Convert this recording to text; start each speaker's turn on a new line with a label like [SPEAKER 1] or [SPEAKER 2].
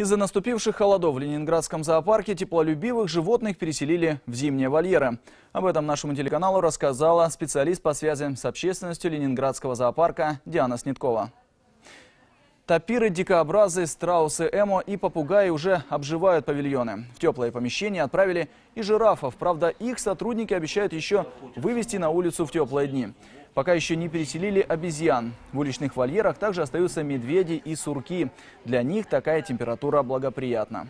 [SPEAKER 1] Из-за наступивших холодов в Ленинградском зоопарке теплолюбивых животных переселили в зимние вольеры. Об этом нашему телеканалу рассказала специалист по связям с общественностью Ленинградского зоопарка Диана Сниткова. Тапиры, дикообразы, страусы, эмо и попугаи уже обживают павильоны. В теплое помещение отправили и жирафов. Правда, их сотрудники обещают еще вывести на улицу в теплые дни. Пока еще не переселили обезьян. В уличных вольерах также остаются медведи и сурки. Для них такая температура благоприятна.